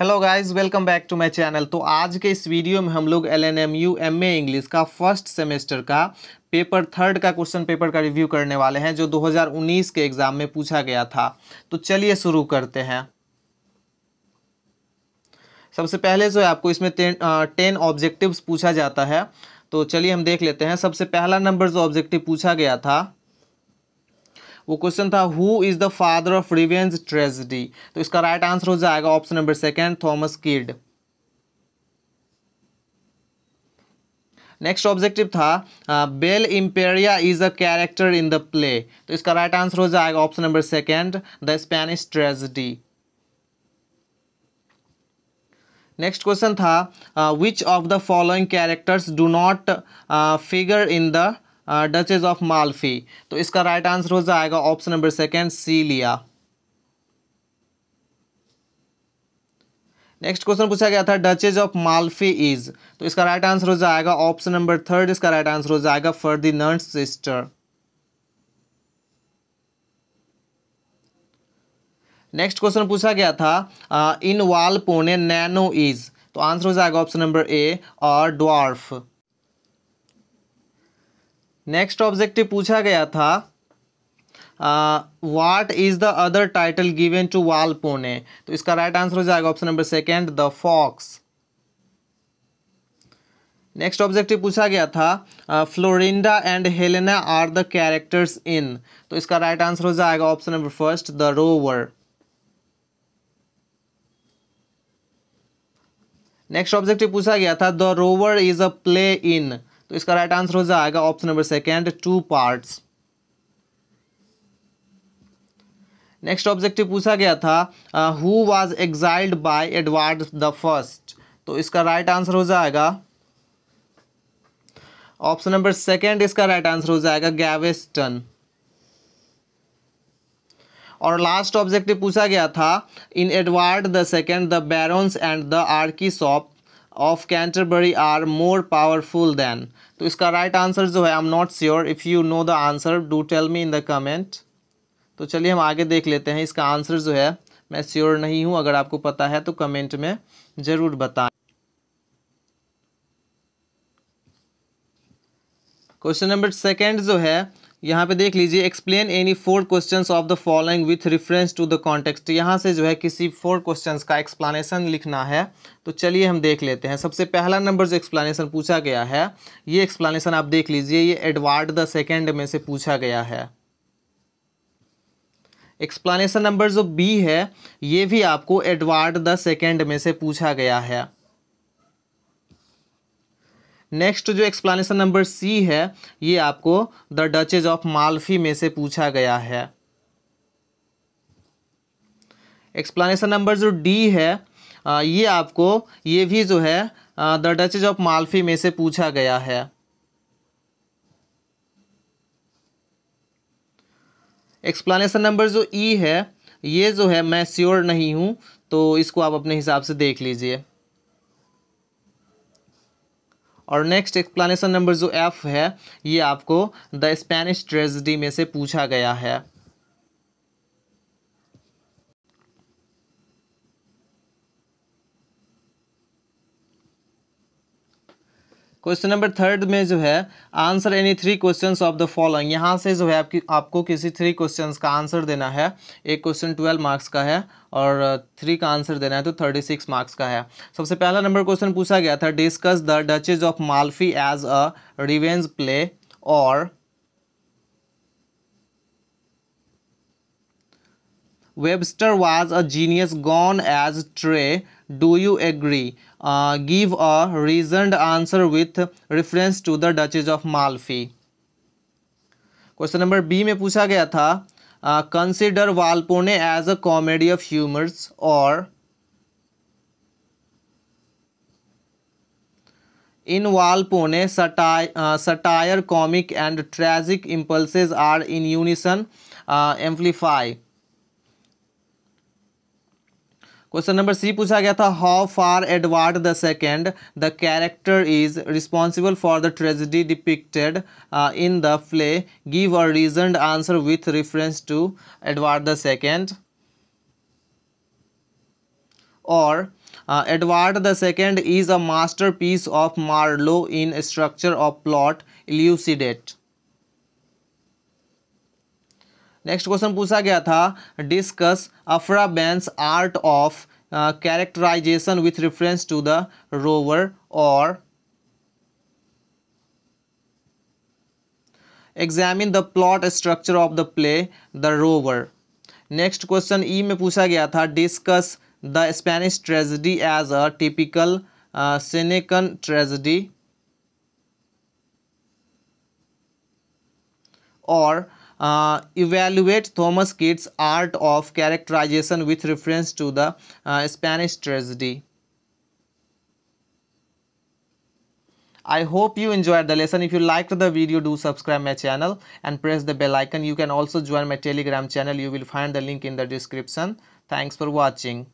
Hello guys welcome back to my channel तो आज के इस वीडियो में हम लोग L N M U M A English का फर्स्ट सेमेस्टर का पेपर थर्ड का क्वेश्चन पेपर का रिव्यू करने वाले हैं जो 2019 के एग्ज़ाम में पूछा गया था तो चलिए शुरू करते हैं सबसे पहले जो है आपको इसमें टेन ऑब्जेक्टिव पूछा जाता है तो चलिए हम देख लेते हैं सबसे पहला नंबर जो ऑब्जेक्टिव पूछा गया था वो क्वेश्चन था who is the father of revenge tragedy तो इसका राइट right आंसर हो जाएगा option number second Thomas Kyd next objective था Bel Imperia is a character in the play तो इसका राइट right आंसर हो जाएगा option number second the Spanish tragedy next question था which of the following characters do not figure in the duchess of Malfi तो इसका right answer हो जाएगा option number second सी लिया नेक्स्ट क्वेश्चन पूछा गया था डचेज ऑफ मालफी इज तो इसका राइट आंसर हो जाएगा ऑप्शन नंबर थर्ड इसका राइट आंसर हो जाएगा for nurse sister next question पूछा गया था इन वाल पोने नैनो इज तो आंसर हो जाएगा ऑप्शन नंबर ए और ड्वार्फ नेक्स्ट ऑब्जेक्टिव पूछा गया था what is the other title given to Volpone तो इसका राइट right आंसर हो जाएगा option number second the fox next objective पूछा गया था Florinda and Helena are the characters in तो इसका राइट right आंसर हो जाएगा option number first the rover next objective पूछा गया था the rover is a play in तो इसका राइट आंसर हो जाएगा option number second two part next objective पूछा गया था who was exiled by Edward the first तो इसका राइट आंसर हो जाएगा ऑप्शन नंबर सेकेंड इसका राइट आंसर हो जाएगा गैवेस्टन और लास्ट ऑब्जेक्टिव पूछा गया था in Edward the second the barons and the आर्की सॉफ्ट of Canterbury are more powerful than तो इसका राइट right आंसर जो है I am not sure if you know the answer do tell me in the comment तो चलिए हम आगे देख लेते हैं इसका आंसर जो है मैं श्योर नहीं हूँ अगर आपको पता है तो कमेंट में ज़रूर बताएं क्वेश्चन नंबर सेकेंड जो है यहाँ पे देख लीजिए explain any four question of the following with reference to the context यहाँ से जो है किसी फोर क्वेश्चन का एक्सप्लानेशन लिखना है तो चलिए हम देख लेते हैं सबसे पहला नंबर जो एक्सप्लानशन पूछा गया है ये एक्सप्लानशन आप देख लीजिए ये एडवार्ड द सेकेंड में से पूछा गया है एक्सप्लानेशन नंबर जो बी है ये भी आपको एडवार्ड द सेकेंड में से पूछा गया है नेक्स्ट जो एक्सप्लेनेशन नंबर सी है ये आपको द डचेज ऑफ मालफी में से पूछा गया है एक्सप्लेनेशन नंबर जो डी है ये आपको ये भी जो है द डचेज ऑफ मालफी में से पूछा गया है एक्सप्लेनेशन नंबर जो ई e है ये जो है मैं श्योर नहीं हूँ तो इसको आप अपने हिसाब से देख लीजिए और नेक्स्ट एक्सप्लेनेशन नंबर जो एफ है ये आपको द स्पेनिश ट्रेजिडी में से पूछा गया है क्वेश्चन नंबर थर्ड में जो है answer any three question of the following यहाँ से जो है आपकी आपको किसी थ्री क्वेश्चन का आंसर देना है एक क्वेश्चन ट्वेल्व मार्क्स का है और थ्री uh, का आंसर देना है तो थर्टी सिक्स मार्क्स का है सबसे पहला नंबर क्वेश्चन पूछा गया था discuss the duchess of Malfi as a revenge play और Webster was a genius gone astray do you agree give a reasoned answer with reference to the duchess of Malfi question number B में पूछा गया था consider Volpone as a comedy of humours और in Volpone satire comic and tragic impulses are in unison amplify question number C पूछा गया था how far Edward the second the character is responsible for the tragedy depicted in the play give a reasoned answer with reference to Edward the second और uh, Edward II is a masterpiece of Marlowe in structure of plot elucidate. Next question पूछा गया था discuss Aphra Behn's art of characterisation with reference to the rover और examine the plot structure of the play the rover next question E में पूछा गया था discuss the Spanish tragedy as a typical Senecan tragedy और uh, evaluate Thomas Kitt's art of characterization with reference to the uh, Spanish tragedy. I hope you enjoyed the lesson. If you liked the video, do subscribe my channel and press the bell icon. You can also join my telegram channel. You will find the link in the description. Thanks for watching.